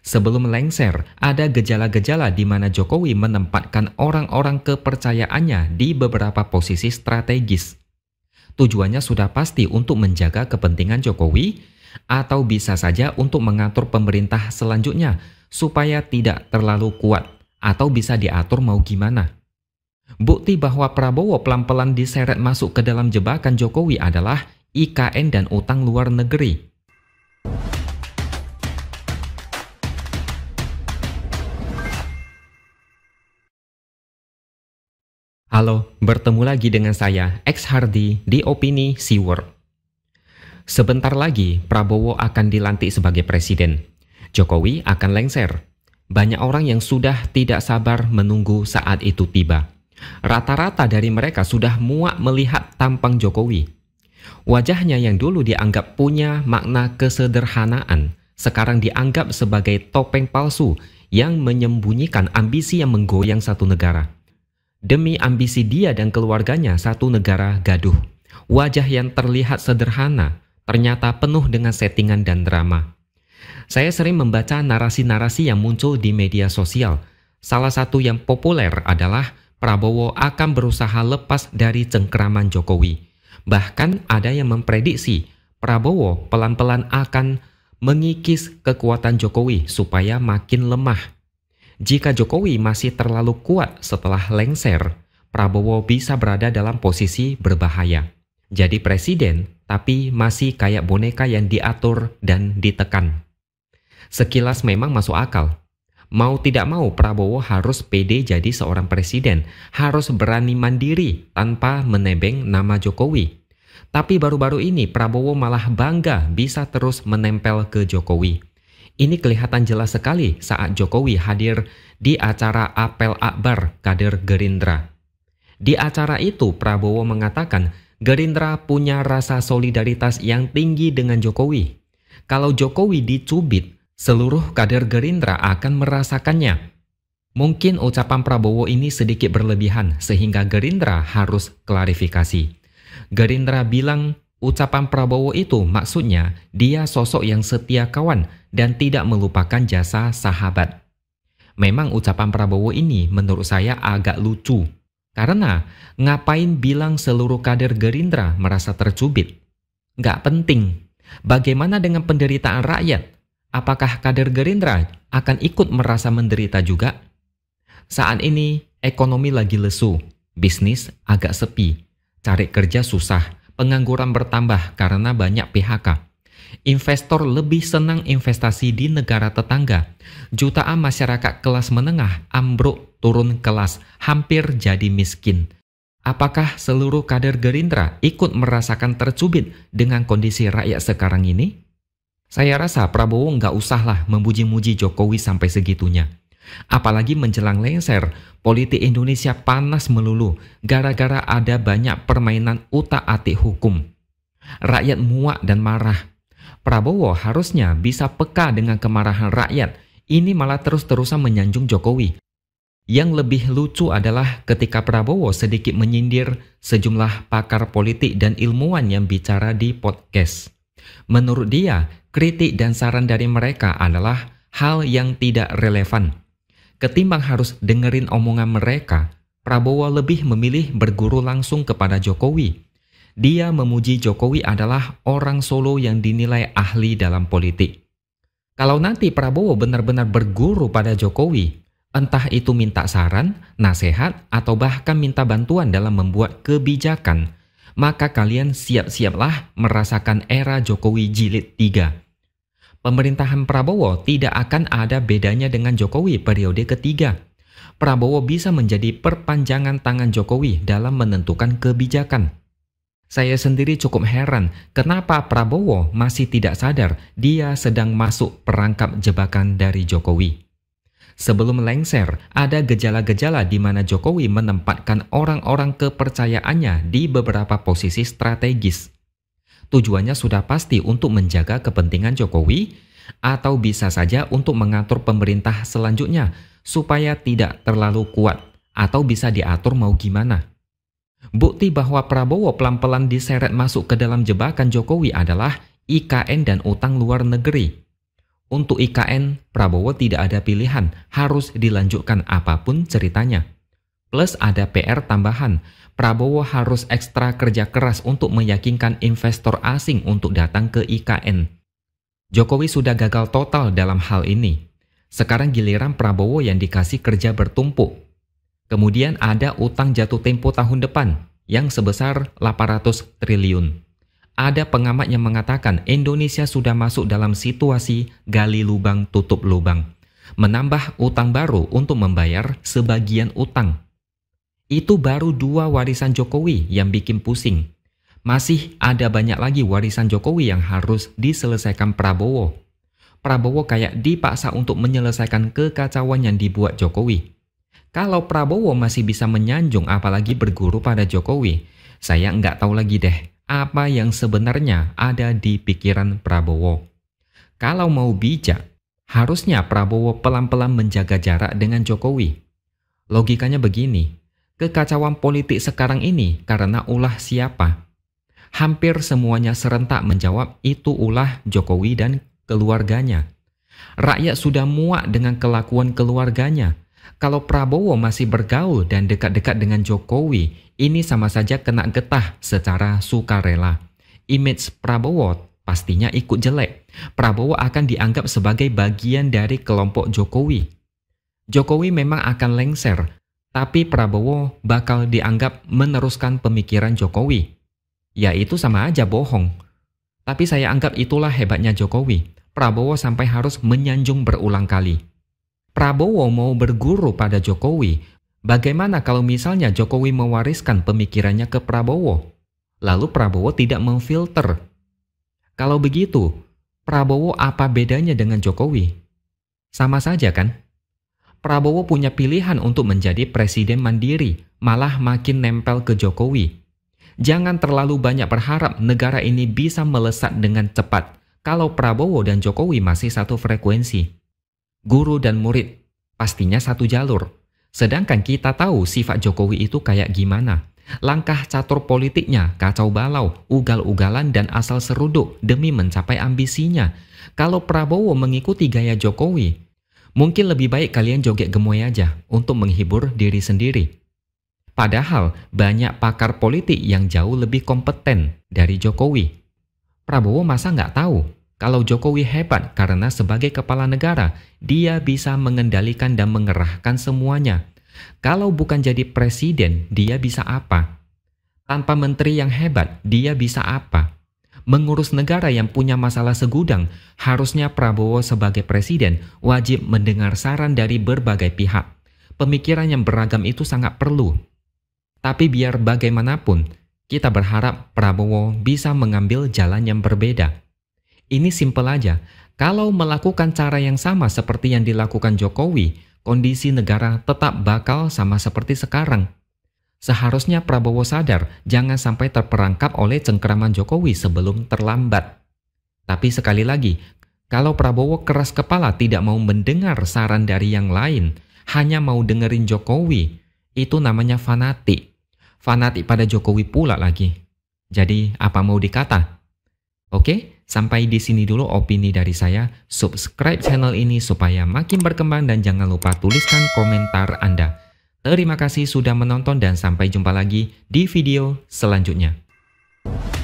Sebelum lengser, ada gejala-gejala di mana Jokowi menempatkan orang-orang kepercayaannya di beberapa posisi strategis. Tujuannya sudah pasti untuk menjaga kepentingan Jokowi, atau bisa saja untuk mengatur pemerintah selanjutnya supaya tidak terlalu kuat, atau bisa diatur mau gimana. Bukti bahwa Prabowo pelan-pelan diseret masuk ke dalam jebakan Jokowi adalah IKN dan utang luar negeri. Halo, bertemu lagi dengan saya, X Hardy di Opini SeaWorld. Sebentar lagi, Prabowo akan dilantik sebagai presiden. Jokowi akan lengser. Banyak orang yang sudah tidak sabar menunggu saat itu tiba. Rata-rata dari mereka sudah muak melihat tampang Jokowi. Wajahnya yang dulu dianggap punya makna kesederhanaan, sekarang dianggap sebagai topeng palsu yang menyembunyikan ambisi yang menggoyang satu negara. Demi ambisi dia dan keluarganya satu negara gaduh. Wajah yang terlihat sederhana ternyata penuh dengan settingan dan drama. Saya sering membaca narasi-narasi yang muncul di media sosial. Salah satu yang populer adalah Prabowo akan berusaha lepas dari cengkeraman Jokowi. Bahkan ada yang memprediksi Prabowo pelan-pelan akan mengikis kekuatan Jokowi supaya makin lemah. Jika Jokowi masih terlalu kuat setelah lengser, Prabowo bisa berada dalam posisi berbahaya. Jadi presiden, tapi masih kayak boneka yang diatur dan ditekan. Sekilas memang masuk akal. Mau tidak mau Prabowo harus pede jadi seorang presiden, harus berani mandiri tanpa menebeng nama Jokowi. Tapi baru-baru ini Prabowo malah bangga bisa terus menempel ke Jokowi. Ini kelihatan jelas sekali saat Jokowi hadir di acara apel akbar kader Gerindra. Di acara itu Prabowo mengatakan Gerindra punya rasa solidaritas yang tinggi dengan Jokowi. Kalau Jokowi dicubit, seluruh kader Gerindra akan merasakannya. Mungkin ucapan Prabowo ini sedikit berlebihan sehingga Gerindra harus klarifikasi. Gerindra bilang Ucapan Prabowo itu maksudnya dia sosok yang setia kawan dan tidak melupakan jasa sahabat. Memang ucapan Prabowo ini menurut saya agak lucu. Karena ngapain bilang seluruh kader Gerindra merasa tercubit? Nggak penting. Bagaimana dengan penderitaan rakyat? Apakah kader Gerindra akan ikut merasa menderita juga? Saat ini ekonomi lagi lesu, bisnis agak sepi, cari kerja susah, pengangguran bertambah karena banyak PHK. Investor lebih senang investasi di negara tetangga. Jutaan masyarakat kelas menengah ambruk turun kelas, hampir jadi miskin. Apakah seluruh kader Gerindra ikut merasakan tercubit dengan kondisi rakyat sekarang ini? Saya rasa Prabowo nggak usahlah memuji-muji Jokowi sampai segitunya. Apalagi menjelang lengser, politik Indonesia panas melulu gara-gara ada banyak permainan utak-atik hukum. Rakyat muak dan marah. Prabowo harusnya bisa peka dengan kemarahan rakyat. Ini malah terus-terusan menyanjung Jokowi. Yang lebih lucu adalah ketika Prabowo sedikit menyindir sejumlah pakar politik dan ilmuwan yang bicara di podcast. Menurut dia, kritik dan saran dari mereka adalah hal yang tidak relevan. Ketimbang harus dengerin omongan mereka, Prabowo lebih memilih berguru langsung kepada Jokowi. Dia memuji Jokowi adalah orang Solo yang dinilai ahli dalam politik. Kalau nanti Prabowo benar-benar berguru pada Jokowi, entah itu minta saran, nasihat, atau bahkan minta bantuan dalam membuat kebijakan, maka kalian siap-siaplah merasakan era Jokowi jilid 3 pemerintahan Prabowo tidak akan ada bedanya dengan Jokowi periode ketiga. Prabowo bisa menjadi perpanjangan tangan Jokowi dalam menentukan kebijakan. Saya sendiri cukup heran kenapa Prabowo masih tidak sadar dia sedang masuk perangkap jebakan dari Jokowi. Sebelum lengser, ada gejala-gejala di mana Jokowi menempatkan orang-orang kepercayaannya di beberapa posisi strategis tujuannya sudah pasti untuk menjaga kepentingan Jokowi atau bisa saja untuk mengatur pemerintah selanjutnya supaya tidak terlalu kuat atau bisa diatur mau gimana. Bukti bahwa Prabowo pelan-pelan diseret masuk ke dalam jebakan Jokowi adalah IKN dan utang luar negeri. Untuk IKN, Prabowo tidak ada pilihan, harus dilanjutkan apapun ceritanya. Plus ada PR tambahan, Prabowo harus ekstra kerja keras untuk meyakinkan investor asing untuk datang ke IKN. Jokowi sudah gagal total dalam hal ini. Sekarang giliran Prabowo yang dikasih kerja bertumpuk. Kemudian ada utang jatuh tempo tahun depan yang sebesar 800 triliun. Ada pengamat yang mengatakan Indonesia sudah masuk dalam situasi gali lubang tutup lubang, menambah utang baru untuk membayar sebagian utang itu baru dua warisan Jokowi yang bikin pusing. Masih ada banyak lagi warisan Jokowi yang harus diselesaikan Prabowo. Prabowo kayak dipaksa untuk menyelesaikan kekacauan yang dibuat Jokowi. Kalau Prabowo masih bisa menyanjung apalagi berguru pada Jokowi, saya nggak tahu lagi deh apa yang sebenarnya ada di pikiran Prabowo. Kalau mau bijak, harusnya Prabowo pelan-pelan menjaga jarak dengan Jokowi. Logikanya begini, kekacauan politik sekarang ini karena ulah siapa? Hampir semuanya serentak menjawab itu ulah Jokowi dan keluarganya. Rakyat sudah muak dengan kelakuan keluarganya. Kalau Prabowo masih bergaul dan dekat-dekat dengan Jokowi, ini sama saja kena getah secara sukarela. Image Prabowo pastinya ikut jelek. Prabowo akan dianggap sebagai bagian dari kelompok Jokowi. Jokowi memang akan lengser tapi Prabowo bakal dianggap meneruskan pemikiran Jokowi. Ya itu sama aja bohong. Tapi saya anggap itulah hebatnya Jokowi. Prabowo sampai harus menyanjung berulang kali. Prabowo mau berguru pada Jokowi. Bagaimana kalau misalnya Jokowi mewariskan pemikirannya ke Prabowo? Lalu Prabowo tidak memfilter. Kalau begitu, Prabowo apa bedanya dengan Jokowi? Sama saja kan? Prabowo punya pilihan untuk menjadi presiden mandiri, malah makin nempel ke Jokowi. Jangan terlalu banyak berharap negara ini bisa melesat dengan cepat kalau Prabowo dan Jokowi masih satu frekuensi. Guru dan murid, pastinya satu jalur. Sedangkan kita tahu sifat Jokowi itu kayak gimana. Langkah catur politiknya kacau balau, ugal-ugalan dan asal seruduk demi mencapai ambisinya. Kalau Prabowo mengikuti gaya Jokowi, Mungkin lebih baik kalian joget gemoy aja untuk menghibur diri sendiri. Padahal banyak pakar politik yang jauh lebih kompeten dari Jokowi. Prabowo masa nggak tahu kalau Jokowi hebat karena sebagai kepala negara, dia bisa mengendalikan dan mengerahkan semuanya. Kalau bukan jadi presiden, dia bisa apa? Tanpa menteri yang hebat, dia bisa apa? mengurus negara yang punya masalah segudang, harusnya Prabowo sebagai presiden wajib mendengar saran dari berbagai pihak. Pemikiran yang beragam itu sangat perlu. Tapi biar bagaimanapun, kita berharap Prabowo bisa mengambil jalan yang berbeda. Ini simpel aja. Kalau melakukan cara yang sama seperti yang dilakukan Jokowi, kondisi negara tetap bakal sama seperti sekarang. Seharusnya Prabowo sadar jangan sampai terperangkap oleh cengkeraman Jokowi sebelum terlambat. Tapi sekali lagi, kalau Prabowo keras kepala tidak mau mendengar saran dari yang lain, hanya mau dengerin Jokowi, itu namanya fanatik. Fanatik pada Jokowi pula lagi. Jadi apa mau dikata? Oke, sampai di sini dulu opini dari saya. Subscribe channel ini supaya makin berkembang dan jangan lupa tuliskan komentar Anda. Terima kasih sudah menonton dan sampai jumpa lagi di video selanjutnya.